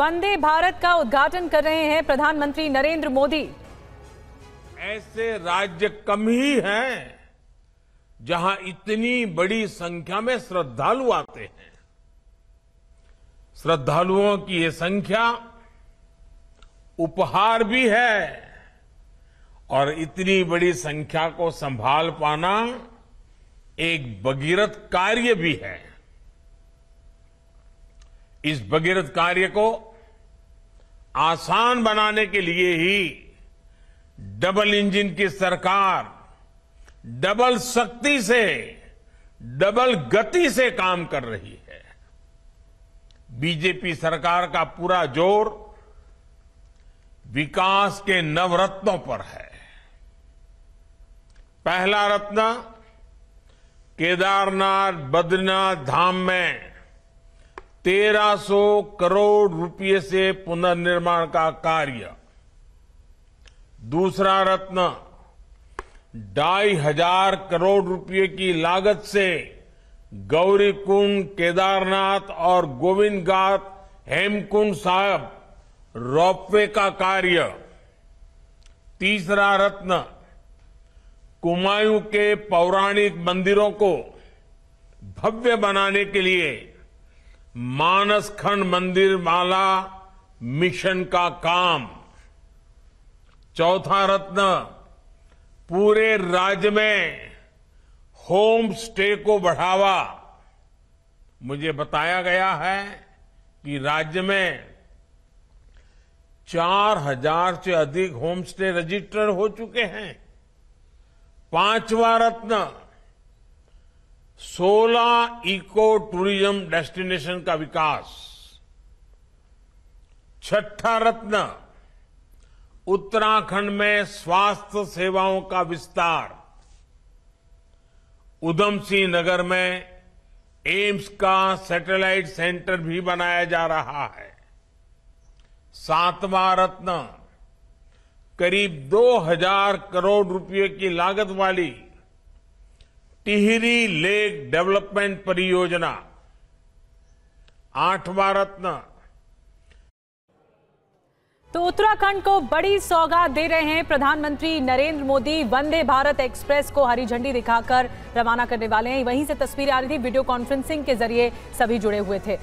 वंदे भारत का उद्घाटन कर रहे हैं प्रधानमंत्री नरेंद्र मोदी ऐसे राज्य कम ही हैं जहां इतनी बड़ी संख्या में श्रद्धालु आते हैं श्रद्धालुओं की ये संख्या उपहार भी है और इतनी बड़ी संख्या को संभाल पाना एक भगीरथ कार्य भी है इस भगीरथ कार्य को आसान बनाने के लिए ही डबल इंजन की सरकार डबल शक्ति से डबल गति से काम कर रही है बीजेपी सरकार का पूरा जोर विकास के नवरत्नों पर है पहला रत्न केदारनाथ बद्रीनाथ धाम में 1300 करोड़ रुपये से पुनर्निर्माण का कार्य दूसरा रत्न ढाई हजार करोड़ रुपये की लागत से गौरीकुंड केदारनाथ और गोविंद घाट हेमकुंड साहब रोपवे का कार्य तीसरा रत्न कुमायूं के पौराणिक मंदिरों को भव्य बनाने के लिए मानस खंड मंदिर माला मिशन का काम चौथा रत्न पूरे राज्य में होम स्टे को बढ़ावा मुझे बताया गया है कि राज्य में चार हजार से अधिक होम स्टे रजिस्टर हो चुके हैं पांचवा रत्न सोलह इको टूरिज्म डेस्टिनेशन का विकास छठा रत्न उत्तराखंड में स्वास्थ्य सेवाओं का विस्तार उधम सिंह नगर में एम्स का सैटेलाइट सेंटर भी बनाया जा रहा है सातवां रत्न करीब 2000 करोड़ रुपए की लागत वाली टिहरी लेक डेवलपमेंट परियोजना आठवा रत्न तो उत्तराखंड को बड़ी सौगात दे रहे हैं प्रधानमंत्री नरेंद्र मोदी वंदे भारत एक्सप्रेस को हरी झंडी दिखाकर रवाना करने वाले हैं वहीं से तस्वीरें आ रही थी वीडियो कॉन्फ्रेंसिंग के जरिए सभी जुड़े हुए थे